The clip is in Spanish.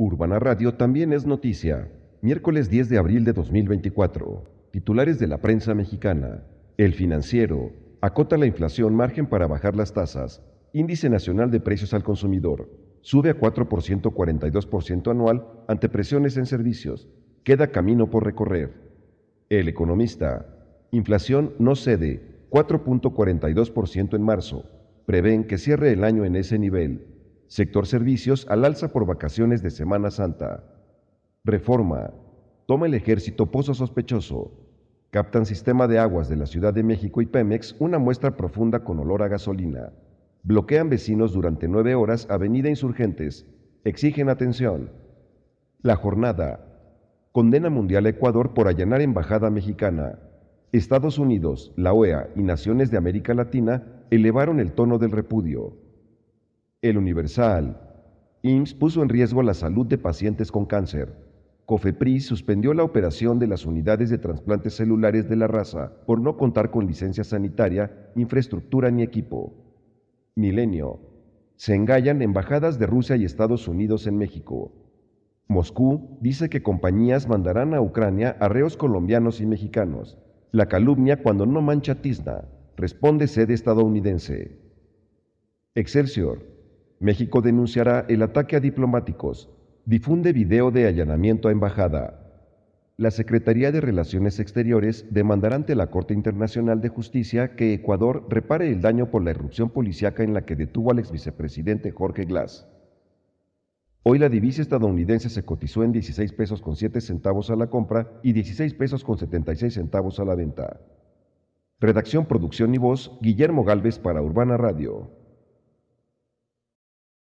Urbana Radio también es noticia. Miércoles 10 de abril de 2024. Titulares de la prensa mexicana. El financiero. Acota la inflación margen para bajar las tasas. Índice Nacional de Precios al Consumidor. Sube a 4.42% 42% anual ante presiones en servicios. Queda camino por recorrer. El economista. Inflación no cede. 4.42% en marzo. Prevén que cierre el año en ese nivel Sector servicios al alza por vacaciones de Semana Santa. Reforma. Toma el ejército pozo sospechoso. Captan sistema de aguas de la Ciudad de México y Pemex una muestra profunda con olor a gasolina. Bloquean vecinos durante nueve horas Avenida Insurgentes. Exigen atención. La jornada. Condena mundial a Ecuador por allanar embajada mexicana. Estados Unidos, la OEA y naciones de América Latina elevaron el tono del repudio. El Universal. IMSS puso en riesgo la salud de pacientes con cáncer. COFEPRIS suspendió la operación de las unidades de trasplantes celulares de la raza por no contar con licencia sanitaria, infraestructura ni equipo. Milenio. Se engallan embajadas de Rusia y Estados Unidos en México. Moscú dice que compañías mandarán a Ucrania arreos colombianos y mexicanos. La calumnia cuando no mancha tizna, responde sede estadounidense. Excelsior. México denunciará el ataque a diplomáticos. Difunde video de allanamiento a embajada. La Secretaría de Relaciones Exteriores demandará ante la Corte Internacional de Justicia que Ecuador repare el daño por la irrupción policiaca en la que detuvo al ex vicepresidente Jorge Glass. Hoy la divisa estadounidense se cotizó en 16 pesos con 7 centavos a la compra y 16 pesos con 76 centavos a la venta. Redacción, producción y voz, Guillermo Galvez para Urbana Radio.